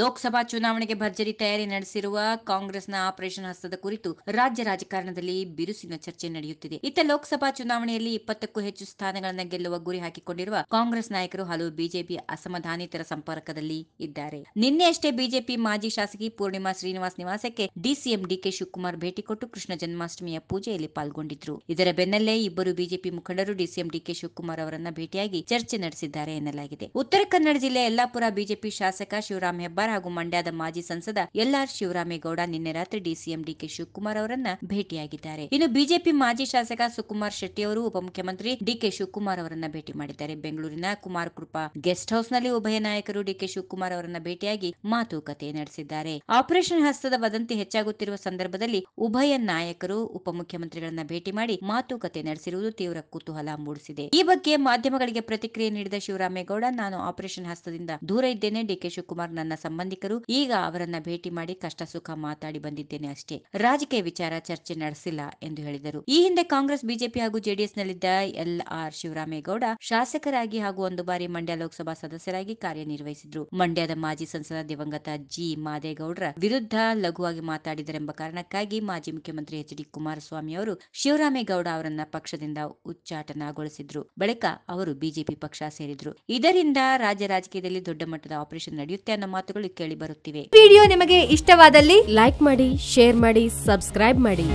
ಲೋಕಸಭಾ ಚುನಾವಣೆಗೆ ಭರ್ಜರಿ ತಯಾರಿ ನಡೆಸಿರುವ ಕಾಂಗ್ರೆಸ್ನ ಆಪರೇಷನ್ ಹಸ್ತದ ಕುರಿತು ರಾಜ್ಯ ರಾಜಕಾರಣದಲ್ಲಿ ಬಿರುಸಿನ ಚರ್ಚೆ ನಡೆಯುತ್ತಿದೆ ಇತ್ತ ಲೋಕಸಭಾ ಚುನಾವಣೆಯಲ್ಲಿ ಇಪ್ಪತ್ತಕ್ಕೂ ಹೆಚ್ಚು ಸ್ಥಾನಗಳನ್ನು ಗೆಲ್ಲುವ ಗುರಿ ಹಾಕಿಕೊಂಡಿರುವ ಕಾಂಗ್ರೆಸ್ ನಾಯಕರು ಹಲವು ಬಿಜೆಪಿ ಅಸಮಾಧಾನಿತರ ಸಂಪರ್ಕದಲ್ಲಿ ಇದ್ದಾರೆ ನಿನ್ನೆಯಷ್ಟೇ ಬಿಜೆಪಿ ಮಾಜಿ ಶಾಸಕಿ ಪೂರ್ಣಿಮಾ ಶ್ರೀನಿವಾಸ್ ನಿವಾಸಕ್ಕೆ ಡಿಸಿಎಂ ಡಿಕೆ ಶಿವಕುಮಾರ್ ಭೇಟಿ ಕೊಟ್ಟು ಕೃಷ್ಣ ಜನ್ಮಾಷ್ಟಮಿಯ ಪೂಜೆಯಲ್ಲಿ ಪಾಲ್ಗೊಂಡಿದ್ರು ಇದರ ಬೆನ್ನಲ್ಲೇ ಇಬ್ಬರು ಬಿಜೆಪಿ ಮುಖಂಡರು ಡಿಸಿಎಂ ಡಿಕೆ ಶಿವಕುಮಾರ್ ಅವರನ್ನ ಭೇಟಿಯಾಗಿ ಚರ್ಚೆ ನಡೆಸಿದ್ದಾರೆ ಎನ್ನಲಾಗಿದೆ ಉತ್ತರ ಕನ್ನಡ ಜಿಲ್ಲೆಯ ಯಲ್ಲಾಪುರ ಬಿಜೆಪಿ ಶಾಸಕ ಶಿವರಾಮ್ ಹೆಬ್ಬಾರ್ ಹಾಗೂ ಮಂಡ್ಯದ ಮಾಜಿ ಸಂಸದ ಎಲ್ಆರ್ ಶಿವರಾಮೇಗೌಡ ನಿನ್ನೆ ರಾತ್ರಿ ಡಿಸಿಎಂ ಡಿಕೆ ಶಿವಕುಮಾರ್ ಅವರನ್ನ ಭೇಟಿಯಾಗಿದ್ದಾರೆ ಇನ್ನು ಬಿಜೆಪಿ ಮಾಜಿ ಶಾಸಕ ಸುಕುಮಾರ್ ಶೆಟ್ಟಿ ಅವರು ಉಪಮುಖ್ಯಮಂತ್ರಿ ಡಿಕೆ ಶಿವಕುಮಾರ್ ಅವರನ್ನ ಭೇಟಿ ಮಾಡಿದ್ದಾರೆ ಬೆಂಗಳೂರಿನ ಕುಮಾರ್ ಕೃಪಾ ಗೆಸ್ಟ್ ಹೌಸ್ ನಲ್ಲಿ ಉಭಯ ನಾಯಕರು ಡಿಕೆ ಶಿವಕುಮಾರ್ ಅವರನ್ನ ಭೇಟಿಯಾಗಿ ಮಾತುಕತೆ ನಡೆಸಿದ್ದಾರೆ ಆಪರೇಷನ್ ಹಸ್ತದ ವದಂತಿ ಹೆಚ್ಚಾಗುತ್ತಿರುವ ಸಂದರ್ಭದಲ್ಲಿ ಉಭಯ ನಾಯಕರು ಉಪಮುಖ್ಯಮಂತ್ರಿಗಳನ್ನ ಭೇಟಿ ಮಾಡಿ ಮಾತುಕತೆ ನಡೆಸಿರುವುದು ತೀವ್ರ ಕುತೂಹಲ ಮೂಡಿಸಿದೆ ಈ ಬಗ್ಗೆ ಮಾಧ್ಯಮಗಳಿಗೆ ಪ್ರತಿಕ್ರಿಯೆ ನೀಡಿದ ಶಿವರಾಮೇಗೌಡ ನಾನು ಆಪರೇಷನ್ ಹಸ್ತದಿಂದ ದೂರ ಇದ್ದೇನೆ ಡಿಕೆ ಶಿವಕುಮಾರ್ ನನ್ನ ಸಂಬಂಧಿಕರು ಈಗ ಅವರನ್ನ ಭೇಟಿ ಮಾಡಿ ಕಷ್ಟ ಸುಖ ಮಾತಾಡಿ ಬಂದಿದ್ದೇನೆ ಅಷ್ಟೇ ರಾಜಕೀಯ ವಿಚಾರ ಚರ್ಚೆ ನಡೆಸಿಲ್ಲ ಎಂದು ಹೇಳಿದರು ಈ ಹಿಂದೆ ಕಾಂಗ್ರೆಸ್ ಬಿಜೆಪಿ ಹಾಗೂ ಜೆಡಿಎಸ್ ನಲ್ಲಿದ್ದ ಎಲ್ ಆರ್ ಶಿವರಾಮೇಗೌಡ ಶಾಸಕರಾಗಿ ಹಾಗೂ ಒಂದು ಬಾರಿ ಮಂಡ್ಯ ಲೋಕಸಭಾ ಸದಸ್ಯರಾಗಿ ಕಾರ್ಯನಿರ್ವಹಿಸಿದ್ರು ಮಂಡ್ಯದ ಮಾಜಿ ಸಂಸದ ದಿವಂಗತ ಜಿ ಮಾದೇಗೌಡರ ವಿರುದ್ಧ ಲಘುವಾಗಿ ಮಾತಾಡಿದರೆಂಬ ಕಾರಣಕ್ಕಾಗಿ ಮಾಜಿ ಮುಖ್ಯಮಂತ್ರಿ ಎಚ್ ಡಿ ಕುಮಾರಸ್ವಾಮಿ ಅವರು ಶಿವರಾಮೇಗೌಡ ಅವರನ್ನ ಪಕ್ಷದಿಂದ ಉಚ್ಚಾಟನಗೊಳಿಸಿದ್ರು ಬಳಿಕ ಅವರು ಬಿಜೆಪಿ ಪಕ್ಷ ಸೇರಿದ್ರು ಇದರಿಂದ ರಾಜ್ಯ ರಾಜಕೀಯದಲ್ಲಿ ದೊಡ್ಡ ಮಟ್ಟದ ಆಪರೇಷನ್ ನಡೆಯುತ್ತೆ ಅನ್ನೋ ಮಾತುಗಳು ಕೇಳಿ ಬರುತ್ತಿವೆ ವಿಡಿಯೋ ನಿಮಗೆ ಇಷ್ಟವಾದಲ್ಲಿ ಲೈಕ್ ಮಾಡಿ ಶೇರ್ ಮಾಡಿ ಸಬ್ಸ್ಕ್ರೈಬ್ ಮಾಡಿ